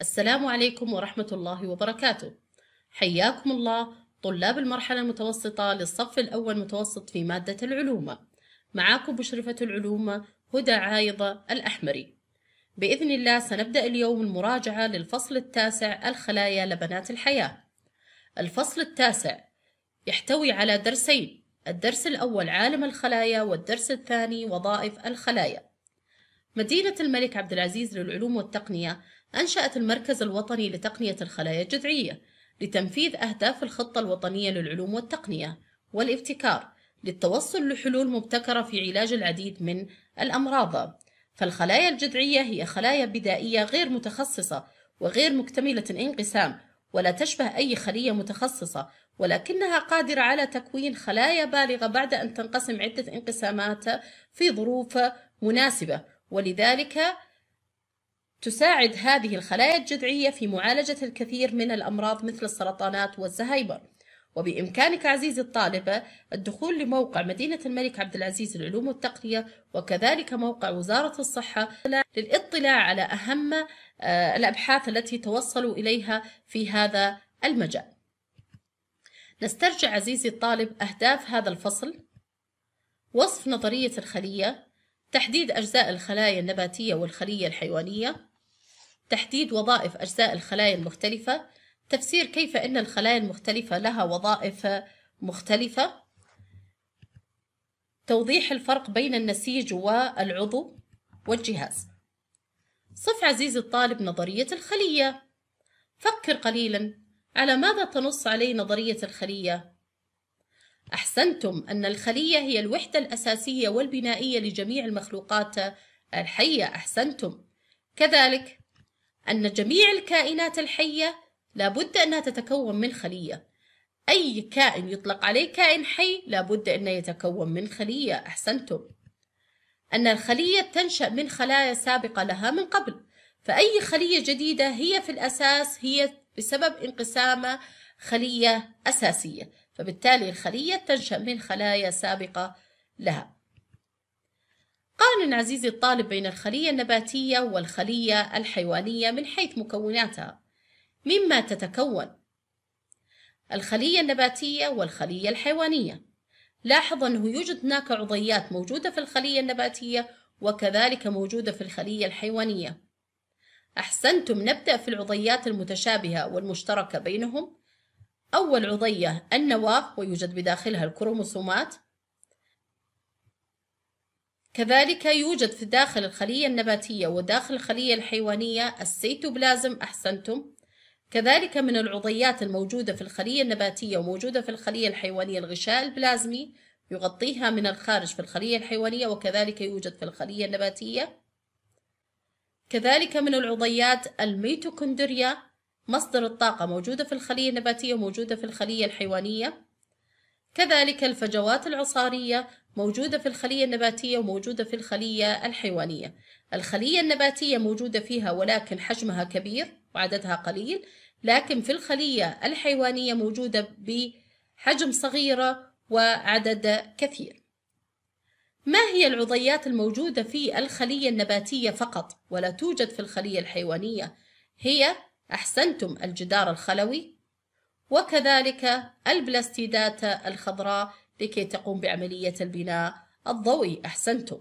السلام عليكم ورحمة الله وبركاته حياكم الله طلاب المرحلة المتوسطة للصف الأول متوسط في مادة العلوم معاكم مشرفة العلوم هدى عايضة الأحمري بإذن الله سنبدأ اليوم المراجعة للفصل التاسع الخلايا لبنات الحياة الفصل التاسع يحتوي على درسين الدرس الأول عالم الخلايا والدرس الثاني وظائف الخلايا مدينة الملك عبد العزيز للعلوم والتقنية أنشأت المركز الوطني لتقنية الخلايا الجذعية لتنفيذ أهداف الخطة الوطنية للعلوم والتقنية والابتكار للتوصل لحلول مبتكرة في علاج العديد من الأمراض فالخلايا الجذعية هي خلايا بدائية غير متخصصة وغير مكتملة انقسام ولا تشبه أي خلية متخصصة ولكنها قادرة على تكوين خلايا بالغة بعد أن تنقسم عدة انقسامات في ظروف مناسبة ولذلك تساعد هذه الخلايا الجذعية في معالجة الكثير من الأمراض مثل السرطانات والزهايمر وبإمكانك عزيزي الطالبة الدخول لموقع مدينة الملك عبد العزيز للعلوم والتقنية وكذلك موقع وزارة الصحة للاطلاع على أهم آه، الأبحاث التي توصلوا إليها في هذا المجال نسترجع عزيزي الطالب أهداف هذا الفصل وصف نظرية الخلية تحديد أجزاء الخلايا النباتية والخلية الحيوانية تحديد وظائف أجزاء الخلايا المختلفة تفسير كيف أن الخلايا المختلفة لها وظائف مختلفة توضيح الفرق بين النسيج والعضو والجهاز صف عزيزي الطالب نظرية الخلية فكر قليلا على ماذا تنص عليه نظرية الخلية؟ أحسنتم أن الخلية هي الوحدة الأساسية والبنائية لجميع المخلوقات الحية أحسنتم كذلك أن جميع الكائنات الحية لابد أنها تتكون من خلية أي كائن يطلق عليه كائن حي لابد أنه يتكون من خلية أحسنتم أن الخلية تنشأ من خلايا سابقة لها من قبل فأي خلية جديدة هي في الأساس هي بسبب انقسام خلية أساسية فبالتالي الخلية تنشأ من خلايا سابقة لها قارن عزيزي الطالب بين الخلية النباتية والخلية الحيوانية من حيث مكوناتها مما تتكون الخلية النباتية والخلية الحيوانية لاحظ أنه يوجد هناك عضيات موجودة في الخلية النباتية وكذلك موجودة في الخلية الحيوانية أحسنتم نبدأ في العضيات المتشابهة والمشتركة بينهم أول عضية النواة ويوجد بداخلها الكروموسومات كذلك يوجد في داخل الخلية النباتية وداخل الخلية الحيوانية السيتوبلازم أحسنتم كذلك من العضيات الموجودة في الخلية النباتية وموجودة في الخلية الحيوانية الغشاء البلازمي يغطيها من الخارج في الخلية الحيوانية وكذلك يوجد في الخلية النباتية كذلك من العضيات الميتوكوندريا مصدر الطاقة موجودة في الخلية النباتية وموجودة في الخلية الحيوانية كذلك الفجوات العصارية موجودة في الخلية النباتية وموجودة في الخلية الحيوانية الخلية النباتية موجودة فيها ولكن حجمها كبير وعددها قليل لكن في الخلية الحيوانية موجودة بحجم صغيرة وعدد كثير ما هي العضيات الموجودة في الخلية النباتية فقط ولا توجد في الخلية الحيوانية؟ هي أحسنتم الجدار الخلوي وكذلك البلاستيدات الخضراء لكي تقوم بعملية البناء الضوئي أحسنتم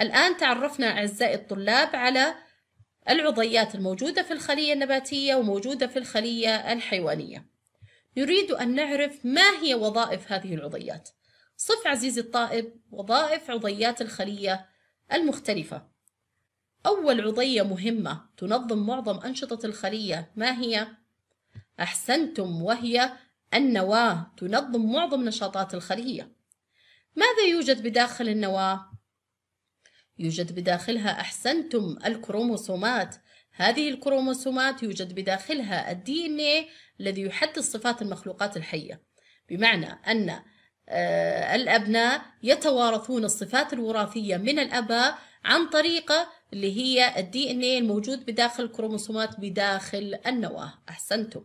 الآن تعرفنا أعزائي الطلاب على العضيات الموجودة في الخلية النباتية وموجودة في الخلية الحيوانية نريد أن نعرف ما هي وظائف هذه العضيات صف عزيزي الطائب وظائف عضيات الخلية المختلفة أول عضية مهمة تنظم معظم أنشطة الخلية ما هي؟ أحسنتم وهي النواة تنظم معظم نشاطات الخلية ماذا يوجد بداخل النواة؟ يوجد بداخلها أحسنتم الكروموسومات هذه الكروموسومات يوجد بداخلها الدي ان اي الذي يحدد صفات المخلوقات الحية بمعنى أن آه، الأبناء يتوارثون الصفات الوراثية من الأباء عن طريقة اللي هي الدي ان اي الموجود بداخل الكروموسومات بداخل النواة أحسنتم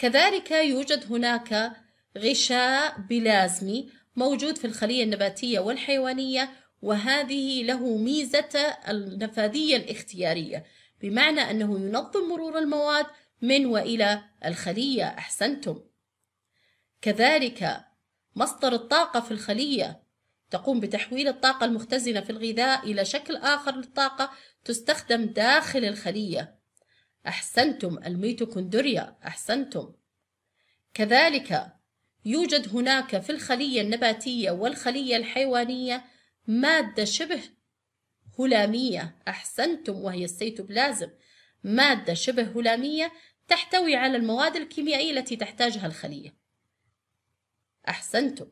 كذلك يوجد هناك غشاء بلازمي موجود في الخلية النباتية والحيوانية وهذه له ميزة النفاذية الاختيارية بمعنى أنه ينظم مرور المواد من وإلى الخلية أحسنتم كذلك مصدر الطاقة في الخلية تقوم بتحويل الطاقة المختزنة في الغذاء إلى شكل آخر للطاقة تستخدم داخل الخلية أحسنتم الميتوكوندريا أحسنتم كذلك يوجد هناك في الخلية النباتية والخلية الحيوانية مادة شبه هلامية أحسنتم وهي السيتوبلازم مادة شبه هلامية تحتوي على المواد الكيميائية التي تحتاجها الخلية أحسنتم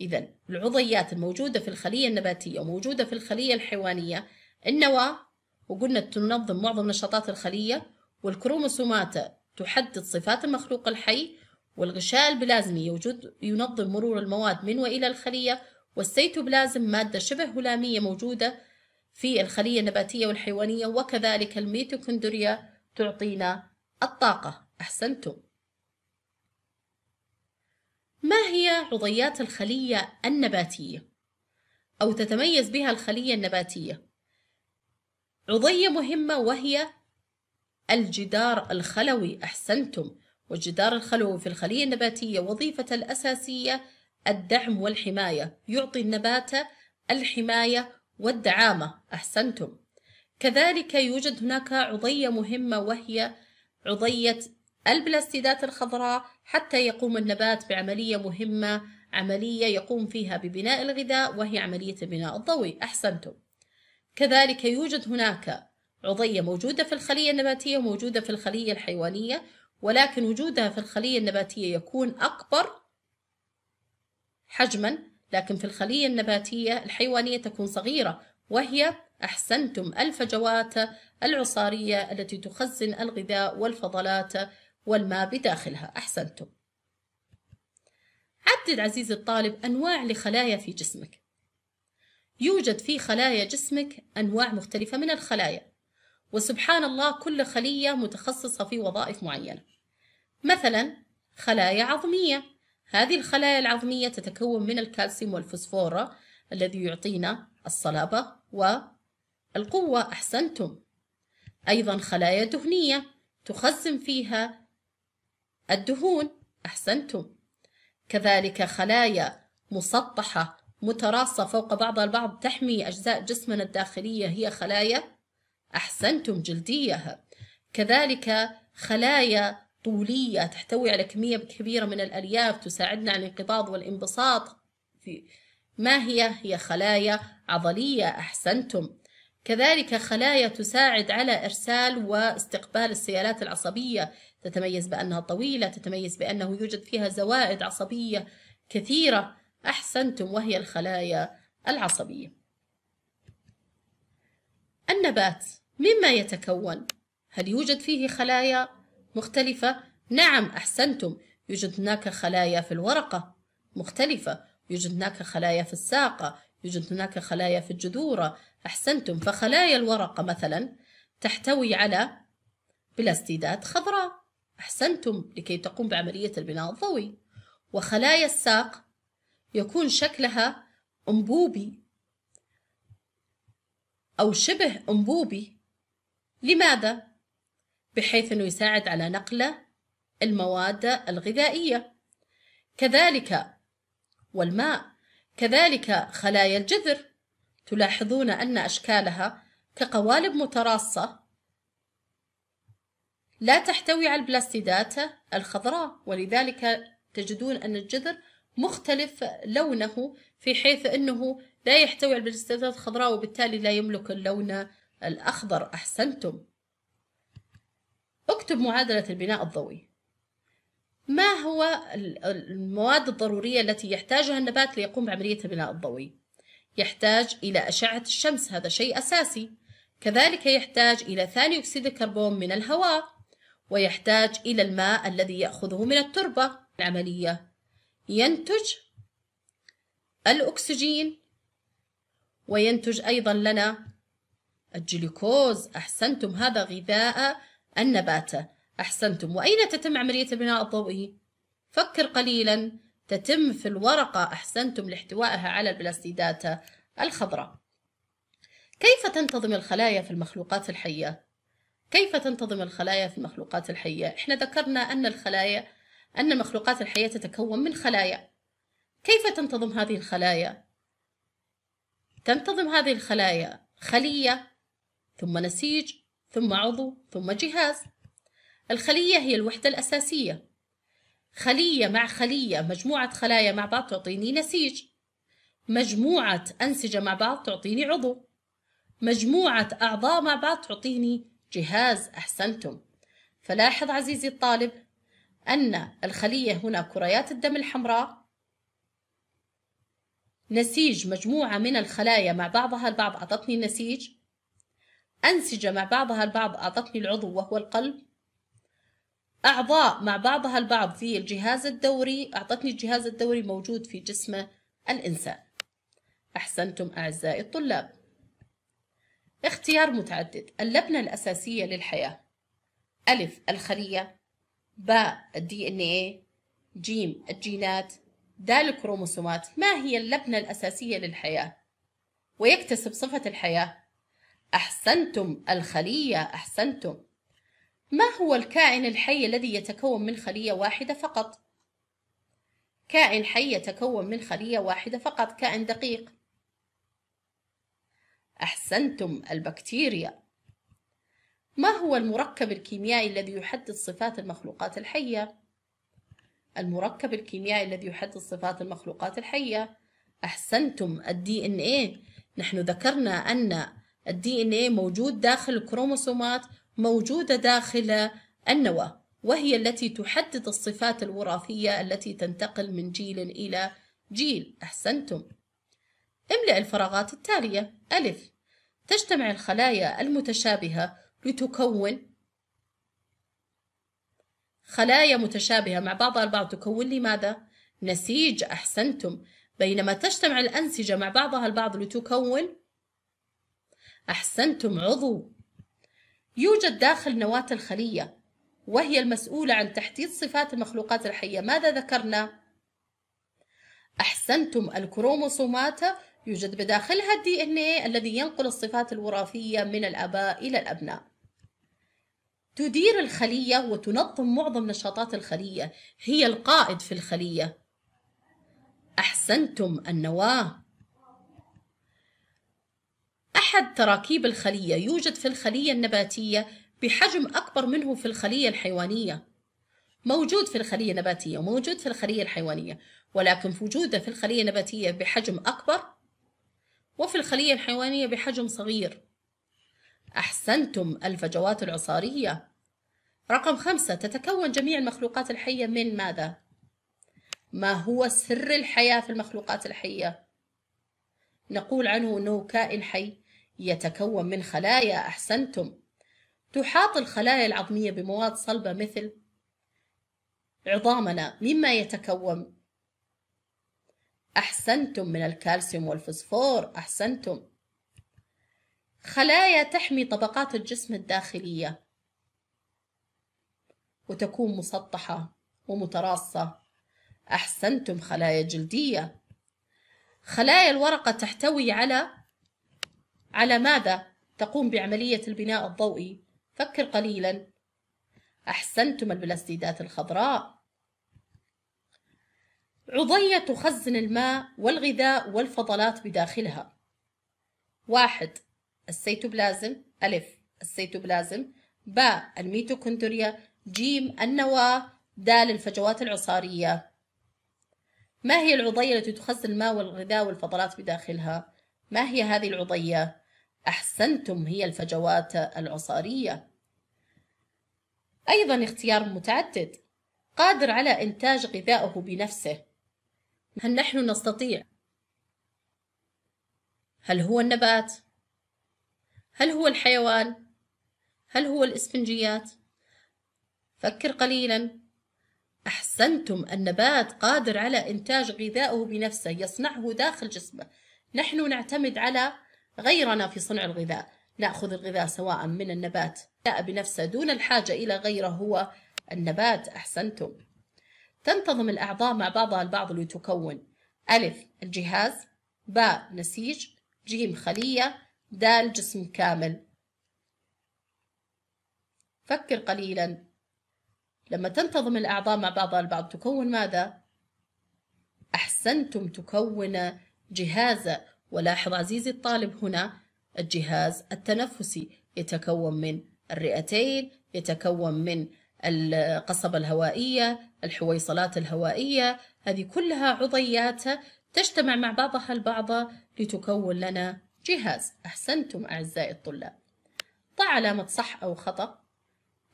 إذا العضيات الموجودة في الخلية النباتية وموجودة في الخلية الحيوانية النواة وقلنا تنظم معظم نشاطات الخلية والكروموسومات تحدد صفات المخلوق الحي والغشاء البلازمي يوجد ينظم مرور المواد من وإلى الخلية والسيتوبلازم مادة شبه هلامية موجودة في الخلية النباتية والحيوانية وكذلك الميتوكوندريا تعطينا الطاقة أحسنتم ما هي عضيات الخلية النباتية؟ أو تتميز بها الخلية النباتية عضية مهمة وهي الجدار الخلوي أحسنتم والجدار الخلوي في الخلية النباتية وظيفة الأساسية الدعم والحماية يعطي النبات الحماية والدعامة أحسنتم كذلك يوجد هناك عضية مهمة وهي عضية البلاستيدات الخضراء حتى يقوم النبات بعملية مهمة عملية يقوم فيها ببناء الغذاء وهي عملية البناء الضوئي أحسنتم كذلك يوجد هناك عضية موجودة في الخلية النباتية وموجودة في الخلية الحيوانية ولكن وجودها في الخلية النباتية يكون أكبر حجما لكن في الخلية النباتية الحيوانية تكون صغيرة وهي أحسنتم الفجوات العصارية التي تخزن الغذاء والفضلات والماء بداخلها أحسنتم عدد عزيزي الطالب أنواع لخلايا في جسمك يوجد في خلايا جسمك أنواع مختلفة من الخلايا وسبحان الله كل خلية متخصصة في وظائف معينة مثلا خلايا عظمية هذه الخلايا العظمية تتكون من الكالسيوم والفوسفورا الذي يعطينا الصلابة والقوة أحسنتم أيضا خلايا دهنية تخزن فيها الدهون أحسنتم كذلك خلايا مسطحة متراصة فوق بعضها البعض تحمي أجزاء جسمنا الداخلية هي خلايا أحسنتم جلديها كذلك خلايا طولية تحتوي على كمية كبيرة من الألياف تساعدنا على الانقباض والانبساط في ما هي؟ هي خلايا عضلية أحسنتم كذلك خلايا تساعد على إرسال واستقبال السيالات العصبية تتميز بأنها طويلة تتميز بأنه يوجد فيها زوائد عصبية كثيرة أحسنتم وهي الخلايا العصبية النبات مما يتكون هل يوجد فيه خلايا مختلفة؟ نعم أحسنتم يوجد هناك خلايا في الورقة مختلفة يوجد هناك خلايا في الساقة يوجد هناك خلايا في الجذورة أحسنتم فخلايا الورقة مثلا تحتوي على بلاستيدات خضراء أحسنتم لكي تقوم بعملية البناء الضوئي وخلايا الساق يكون شكلها أنبوبي أو شبه أنبوبي لماذا؟ بحيث أنه يساعد على نقل المواد الغذائية كذلك والماء كذلك خلايا الجذر تلاحظون أن أشكالها كقوالب متراصة لا تحتوي على البلاستيدات الخضراء ولذلك تجدون أن الجذر مختلف لونه في حيث أنه لا يحتوي على البلاستيدات الخضراء وبالتالي لا يملك اللون الأخضر أحسنتم اكتب معادلة البناء الضوئي ما هو المواد الضرورية التي يحتاجها النبات ليقوم بعملية البناء الضوئي يحتاج إلى أشعة الشمس هذا شيء أساسي كذلك يحتاج إلى ثاني أكسيد الكربون من الهواء ويحتاج إلى الماء الذي يأخذه من التربة العملية ينتج الأكسجين وينتج أيضا لنا الجلوكوز أحسنتم هذا غذاء النباتة أحسنتم وأين تتم عملية البناء الضوئي؟ فكر قليلا تتم في الورقة أحسنتم لاحتوائها على البلاستيداتا الخضراء كيف تنتظم الخلايا في المخلوقات الحية؟ كيف تنتظم الخلايا في المخلوقات الحية؟ احنا ذكرنا أن الخلايا أن المخلوقات الحية تتكون من خلايا كيف تنتظم هذه الخلايا؟ تنتظم هذه الخلايا خلية ثم نسيج ثم عضو ثم جهاز الخلية هي الوحدة الأساسية خلية مع خلية مجموعة خلايا مع بعض تعطيني نسيج مجموعة أنسجة مع بعض تعطيني عضو مجموعة أعضاء مع بعض تعطيني جهاز أحسنتم فلاحظ عزيزي الطالب أن الخلية هنا كريات الدم الحمراء نسيج مجموعة من الخلايا مع بعضها البعض أعطتني نسيج أنسجة مع بعضها البعض أعطتني العضو وهو القلب أعضاء مع بعضها البعض في الجهاز الدوري أعطتني الجهاز الدوري موجود في جسم الإنسان أحسنتم أعزائي الطلاب اختيار متعدد اللبنة الأساسية للحياة ألف الخلية باء الدي ان ايه جيم الجينات دال الكروموسومات ما هي اللبنة الأساسية للحياة ويكتسب صفة الحياة أحسنتم الخلية أحسنتم ما هو الكائن الحي الذي يتكون من خلية واحدة فقط؟ كائن حي يتكون من خلية واحدة فقط كائن دقيق أحسنتم البكتيريا ما هو المركب الكيميائي الذي يحدد صفات المخلوقات الحية؟ المركب الكيميائي الذي يحدد صفات المخلوقات الحية أحسنتم الدي إن إيه نحن ذكرنا أن الدي ان ايه موجود داخل الكروموسومات موجودة داخل النواة وهي التي تحدد الصفات الوراثية التي تنتقل من جيل إلى جيل أحسنتم املأ الفراغات التالية ألف تجتمع الخلايا المتشابهة لتكون خلايا متشابهة مع بعضها البعض تكون لماذا؟ نسيج أحسنتم بينما تجتمع الأنسجة مع بعضها البعض لتكون أحسنتم عضو يوجد داخل نواة الخلية وهي المسؤولة عن تحديد صفات المخلوقات الحية ماذا ذكرنا؟ أحسنتم الكروموسومات يوجد بداخلها الدي ان الذي ينقل الصفات الوراثية من الآباء إلى الأبناء تدير الخلية وتنظم معظم نشاطات الخلية هي القائد في الخلية أحسنتم النواة أحد تراكيب الخلية يوجد في الخلية النباتية بحجم أكبر منه في الخلية الحيوانية موجود في الخلية النباتية وموجود في الخلية الحيوانية ولكن وجوده في الخلية النباتية بحجم أكبر وفي الخلية الحيوانية بحجم صغير أحسنتم الفجوات العصارية رقم خمسة تتكون جميع المخلوقات الحية من ماذا؟ ما هو سر الحياة في المخلوقات الحية؟ نقول عنه أنه كائن حي يتكون من خلايا أحسنتم تحاط الخلايا العظمية بمواد صلبة مثل عظامنا مما يتكون أحسنتم من الكالسيوم والفوسفور أحسنتم خلايا تحمي طبقات الجسم الداخلية وتكون مسطحة ومتراصة أحسنتم خلايا جلدية خلايا الورقة تحتوي على على ماذا تقوم بعملية البناء الضوئي؟ فكر قليلا أحسنتم البلاستيدات الخضراء عضية تخزن الماء والغذاء والفضلات بداخلها واحد السيتوبلازم ألف السيتوبلازم باء الميتوكوندريا جيم النواة دال الفجوات العصارية ما هي العضية التي تخزن الماء والغذاء والفضلات بداخلها؟ ما هي هذه العضية؟ أحسنتم هي الفجوات العصارية أيضا اختيار متعدد قادر على إنتاج غذائه بنفسه هل نحن نستطيع؟ هل هو النبات؟ هل هو الحيوان؟ هل هو الإسفنجيات؟ فكر قليلا أحسنتم النبات قادر على إنتاج غذائه بنفسه يصنعه داخل جسمه نحن نعتمد على غيرنا في صنع الغذاء نأخذ الغذاء سواء من النبات جاء بنفسه دون الحاجة إلى غيره هو النبات أحسنتم تنتظم الأعضاء مع بعضها البعض لتكون ألف الجهاز باء نسيج جيم خلية دال جسم كامل فكر قليلا لما تنتظم الأعضاء مع بعضها البعض تكون ماذا؟ أحسنتم تكون جهاز ولاحظ عزيزي الطالب هنا الجهاز التنفسي يتكون من الرئتين يتكون من القصبة الهوائية الحويصلات الهوائية هذه كلها عضيات تجتمع مع بعضها البعض لتكون لنا جهاز أحسنتم أعزائي الطلاب ضع علامة صح أو خطأ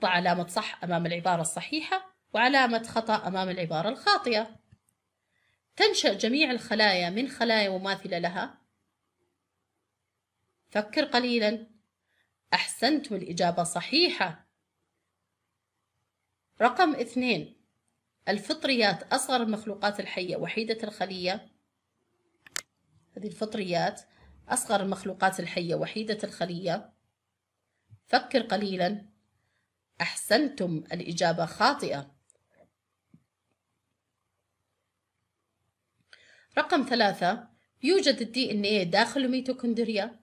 ضع علامة صح أمام العبارة الصحيحة وعلامة خطأ أمام العبارة الخاطئة تنشأ جميع الخلايا من خلايا مماثلة لها فكر قليلا أحسنت والإجابة صحيحة رقم اثنين الفطريات أصغر المخلوقات الحية وحيدة الخلية هذه الفطريات أصغر المخلوقات الحية وحيدة الخلية فكر قليلا أحسنتم الإجابة خاطئة رقم ثلاثة يوجد الدي إن إيه داخل الميتوكوندريا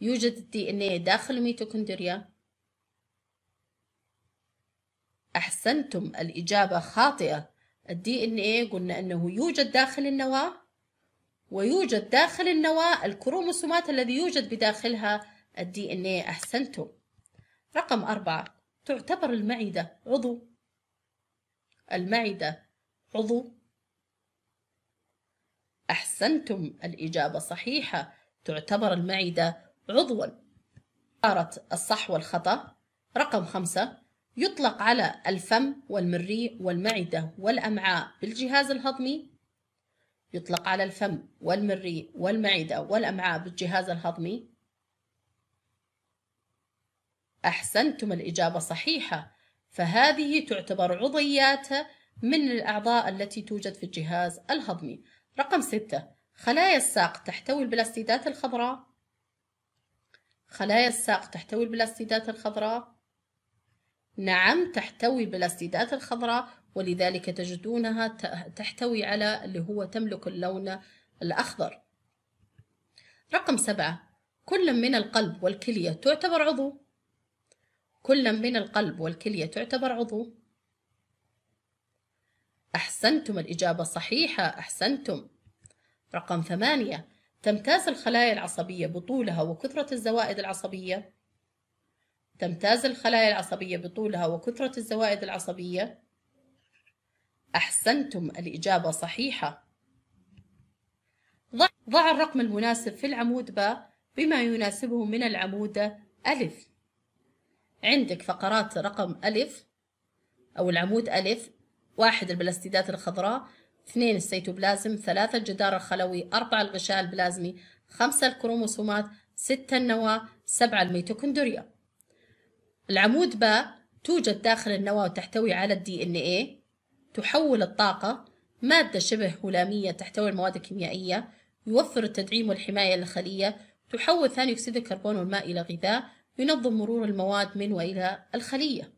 يوجد الدي ان اي داخل الميتوكوندريا أحسنتم الإجابة خاطئة الدي ان اي قلنا أنه يوجد داخل النواة ويوجد داخل النواة الكروموسومات الذي يوجد بداخلها الدي ان اي أحسنتم رقم أربعة تعتبر المعدة عضو المعدة عضو أحسنتم الإجابة صحيحة تعتبر المعدة عضوا إدارة الصح والخطأ رقم خمسة يطلق على الفم والمريء والمعدة والأمعاء بالجهاز الهضمي يطلق على الفم والمريء والمعدة والأمعاء بالجهاز الهضمي أحسنتم الإجابة صحيحة فهذه تعتبر عضيات من الأعضاء التي توجد في الجهاز الهضمي رقم ستة خلايا الساق تحتوي البلاستيدات الخضراء خلايا الساق تحتوي البلاستيدات الخضراء؟ نعم تحتوي البلاستيدات الخضراء ولذلك تجدونها تحتوي على اللي هو تملك اللون الأخضر رقم سبعة كل من القلب والكلية تعتبر عضو كل من القلب والكلية تعتبر عضو أحسنتم الإجابة صحيحة أحسنتم رقم ثمانية تمتاز الخلايا العصبية بطولها وكثرة الزوائد العصبية تمتاز الخلايا العصبية بطولها وكثرة الزوائد العصبية أحسنتم الإجابة صحيحة ضع الرقم المناسب في العمود ب بما يناسبه من العمود ألف عندك فقرات رقم ألف أو العمود ألف واحد البلاستيدات الخضراء اثنين السيتوبلازم ثلاثة الجدار الخلوي أربعة الغشاء البلازمي خمسة الكروموسومات ستة النواة سبعة الميتوكوندريا العمود باء توجد داخل النواة وتحتوي على الدي ان اي تحول الطاقة مادة شبه هلامية تحتوي المواد الكيميائية يوفر التدعيم والحماية للخلية تحول ثاني أكسيد الكربون والماء إلى غذاء ينظم مرور المواد من وإلى الخلية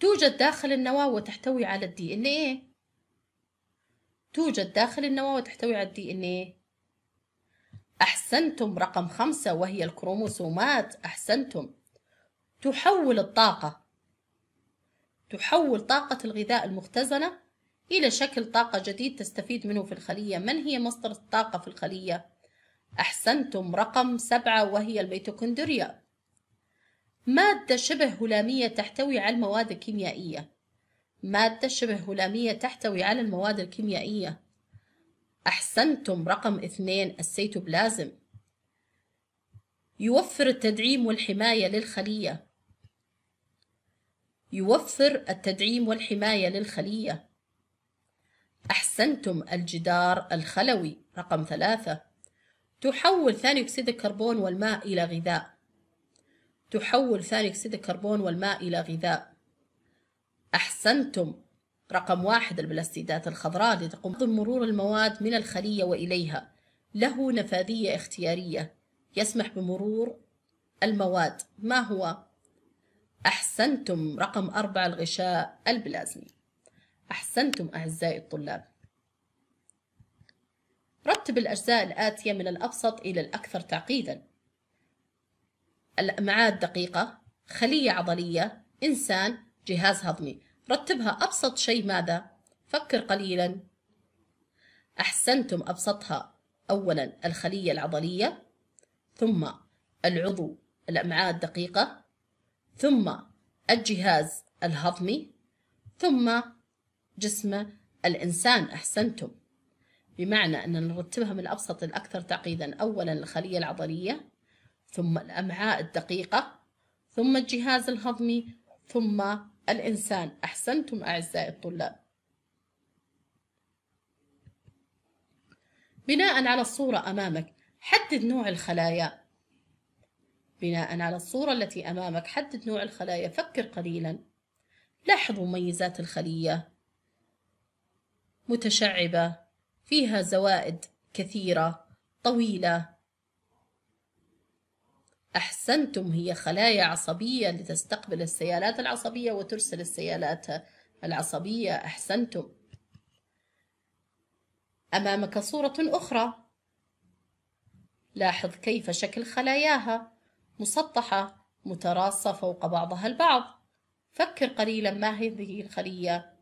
توجد داخل النواة وتحتوي على الدي ان ايه توجد داخل النواة وتحتوي على الدي ان ايه أحسنتم رقم خمسة وهي الكروموسومات أحسنتم تحول الطاقة تحول طاقة الغذاء المختزنة إلى شكل طاقة جديد تستفيد منه في الخلية من هي مصدر الطاقة في الخلية؟ أحسنتم رقم سبعة وهي الميتوكوندريا مادة شبه هلامية تحتوي على المواد الكيميائية مادة شبه هلامية تحتوي على المواد الكيميائية أحسنتم رقم اثنين السيتوبلازم يوفر التدعيم والحماية للخلية يوفر التدعيم والحماية للخلية أحسنتم الجدار الخلوي رقم ثلاثة تحول ثاني أكسيد الكربون والماء إلى غذاء تحول ثاني أكسيد الكربون والماء إلى غذاء أحسنتم رقم واحد البلاستيدات الخضراء لتقوم بمرور المواد من الخلية وإليها له نفاذية اختيارية يسمح بمرور المواد ما هو؟ أحسنتم رقم أربعة الغشاء البلازمي أحسنتم أعزائي الطلاب رتب الأجزاء الآتية من الأبسط إلى الأكثر تعقيدا الأمعاء الدقيقة خلية عضلية إنسان جهاز هضمي رتبها أبسط شيء ماذا؟ فكر قليلا أحسنتم أبسطها أولا الخلية العضلية ثم العضو الأمعاء الدقيقة ثم الجهاز الهضمي ثم جسم الإنسان أحسنتم بمعنى أننا نرتبها من الأبسط للأكثر تعقيدا أولا الخلية العضلية ثم الأمعاء الدقيقة ثم الجهاز الهضمي ثم الإنسان أحسنتم أعزائي الطلاب بناء على الصورة أمامك حدد نوع الخلايا بناء على الصورة التي أمامك حدد نوع الخلايا فكر قليلا لاحظوا مميزات الخلية متشعبة فيها زوائد كثيرة طويلة أحسنتم هي خلايا عصبية لتستقبل السيالات العصبية وترسل السيالات العصبية أحسنتم أمامك صورة أخرى لاحظ كيف شكل خلاياها مسطحة متراصة فوق بعضها البعض فكر قليلا ما هذه الخلية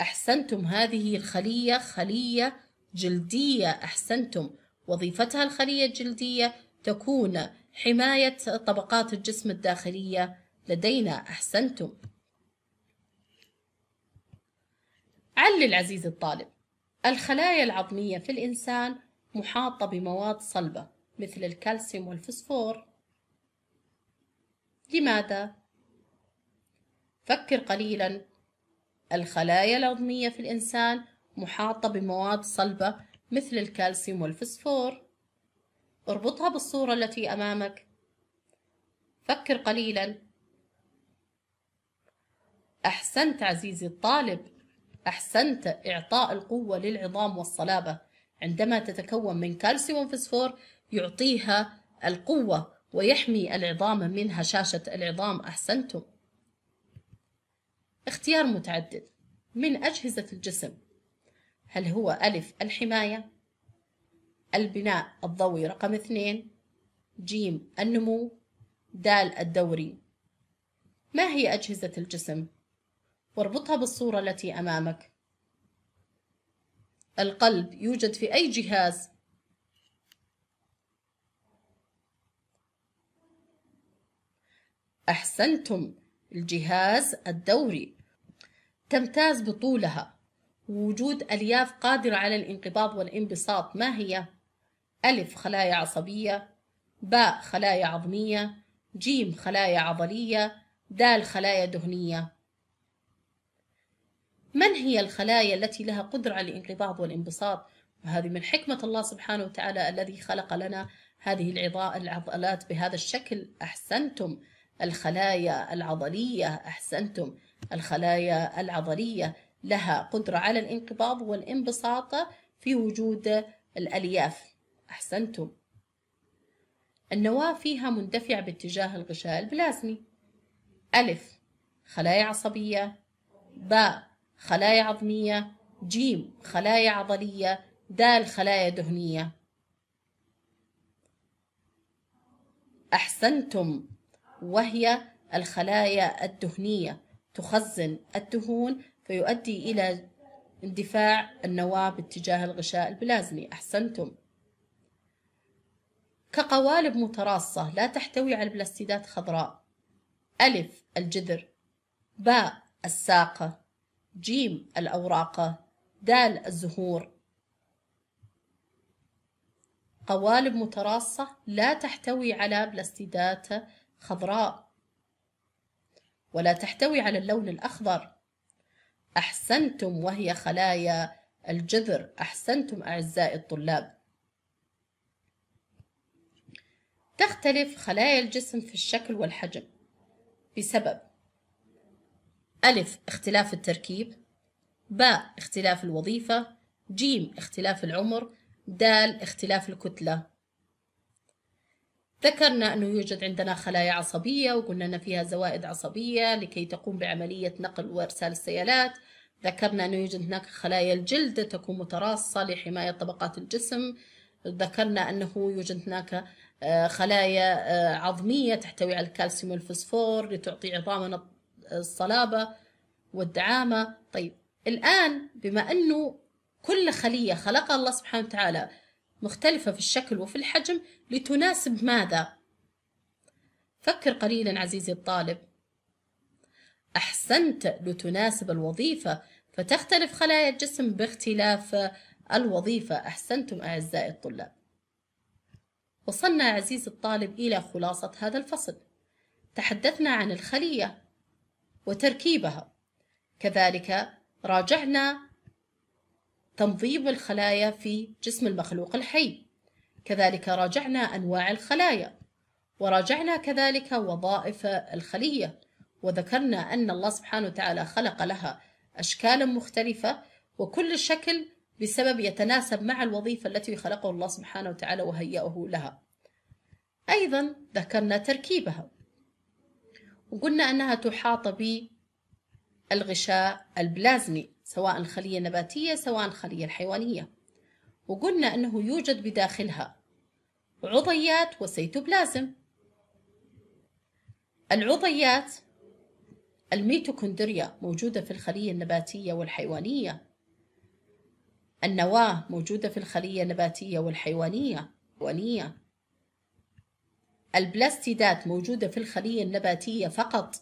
أحسنتم هذه الخلية خلية جلدية أحسنتم وظيفتها الخلية الجلدية تكون حماية طبقات الجسم الداخلية لدينا أحسنتم علل العزيز الطالب الخلايا العظمية في الإنسان محاطة بمواد صلبة مثل الكالسيوم والفسفور لماذا؟ فكر قليلا الخلايا العظمية في الإنسان محاطة بمواد صلبة مثل الكالسيوم والفسفور اربطها بالصورة التي أمامك فكر قليلا أحسنت عزيزي الطالب أحسنت إعطاء القوة للعظام والصلابة عندما تتكون من كالسيوم وفسفور يعطيها القوة ويحمي العظام من هشاشة العظام أحسنتم اختيار متعدد من أجهزة الجسم هل هو ألف الحماية البناء الضوئي رقم اثنين جيم النمو دال الدوري ما هي أجهزة الجسم؟ واربطها بالصورة التي أمامك القلب يوجد في أي جهاز؟ أحسنتم الجهاز الدوري تمتاز بطولها وجود ألياف قادرة على الانقباض والانبساط ما هي؟ ألف خلايا عصبية باء خلايا عظمية جيم خلايا عضلية دال خلايا دهنية من هي الخلايا التي لها قدرة على الانقباض والانبساط؟ وهذه من حكمة الله سبحانه وتعالى الذي خلق لنا هذه العضلات بهذا الشكل أحسنتم الخلايا العضلية أحسنتم الخلايا العضلية لها قدرة على الانقباض والانبساط في وجود الألياف أحسنتم النواة فيها مندفع باتجاه الغشاء البلازمي ألف خلايا عصبية باء خلايا عظمية جيم خلايا عضلية دال خلايا دهنية أحسنتم وهي الخلايا الدهنية تخزن الدهون فيؤدي إلى اندفاع النواة باتجاه الغشاء البلازمي أحسنتم كقوالب متراصة لا تحتوي على بلاستيدات خضراء ألف الجذر باء الساقة جيم الأوراقة دال الزهور قوالب متراصة لا تحتوي على بلاستيدات خضراء ولا تحتوي على اللون الأخضر أحسنتم وهي خلايا الجذر أحسنتم أعزائي الطلاب تختلف خلايا الجسم في الشكل والحجم بسبب ألف اختلاف التركيب باء اختلاف الوظيفة جيم اختلاف العمر دال اختلاف الكتلة ذكرنا أنه يوجد عندنا خلايا عصبية وقلنا أن فيها زوائد عصبية لكي تقوم بعملية نقل وإرسال السيالات ذكرنا أنه يوجد هناك خلايا الجلد تكون متراصة لحماية طبقات الجسم ذكرنا أنه يوجد هناك آه، خلايا آه، عظمية تحتوي على الكالسيوم والفوسفور لتعطي عظامنا الصلابة والدعامة طيب الآن بما أنه كل خلية خلقها الله سبحانه وتعالى مختلفة في الشكل وفي الحجم لتناسب ماذا؟ فكر قليلا عزيزي الطالب أحسنت لتناسب الوظيفة فتختلف خلايا الجسم باختلاف الوظيفة أحسنتم أعزائي الطلاب وصلنا عزيزي الطالب إلى خلاصة هذا الفصل تحدثنا عن الخلية وتركيبها كذلك راجعنا تنظيم الخلايا في جسم المخلوق الحي كذلك راجعنا أنواع الخلايا وراجعنا كذلك وظائف الخلية وذكرنا أن الله سبحانه وتعالى خلق لها أشكالا مختلفة وكل شكل بسبب يتناسب مع الوظيفة التي خلقه الله سبحانه وتعالى وهيئه لها أيضا ذكرنا تركيبها وقلنا أنها تحاط بالغشاء البلازمي سواء الخلية النباتية سواء الخلية الحيوانية وقلنا أنه يوجد بداخلها عضيات وسيتوبلازم العضيات الميتوكوندريا موجودة في الخلية النباتية والحيوانية النواة موجودة في الخلية النباتية والحيوانية البلاستيدات موجودة في الخلية النباتية فقط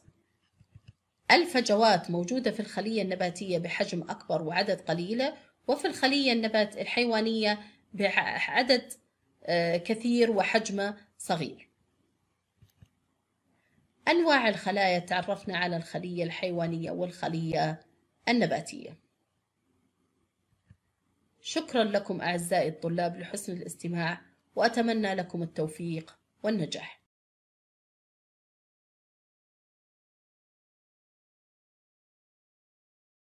الفجوات موجودة في الخلية النباتية بحجم أكبر وعدد قليلة وفي الخلية النبات الحيوانية بعدد آه، كثير وحجمه صغير أنواع الخلايا تعرفنا على الخلية الحيوانية والخلية النباتية شكرا لكم أعزائي الطلاب لحسن الاستماع وأتمنى لكم التوفيق والنجاح